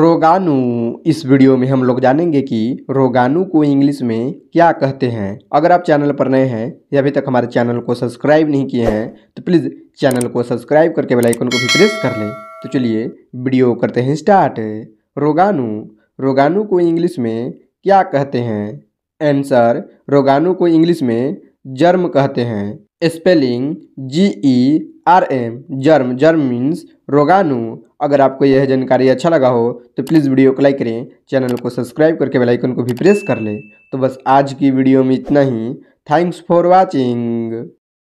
रोगाणु इस वीडियो में हम लोग जानेंगे कि रोगाणु को इंग्लिश में क्या कहते हैं अगर आप चैनल पर नए हैं या अभी तक हमारे चैनल को सब्सक्राइब नहीं किए हैं तो प्लीज़ चैनल को सब्सक्राइब करके बेल आइकन को भी प्रेस कर लें तो चलिए वीडियो करते हैं स्टार्ट रोगाणु रोगाणु को इंग्लिश में क्या कहते हैं आंसर रोगाणु को इंग्लिश में जर्म कहते हैं spelling G E e R M germ germ means रोगाणु अगर आपको यह जानकारी अच्छा लगा हो तो प्लीज़ वीडियो को लाइक करें चैनल को सब्सक्राइब करके बेल आइकन को भी प्रेस कर लें तो बस आज की वीडियो में इतना ही थैंक्स फॉर वाचिंग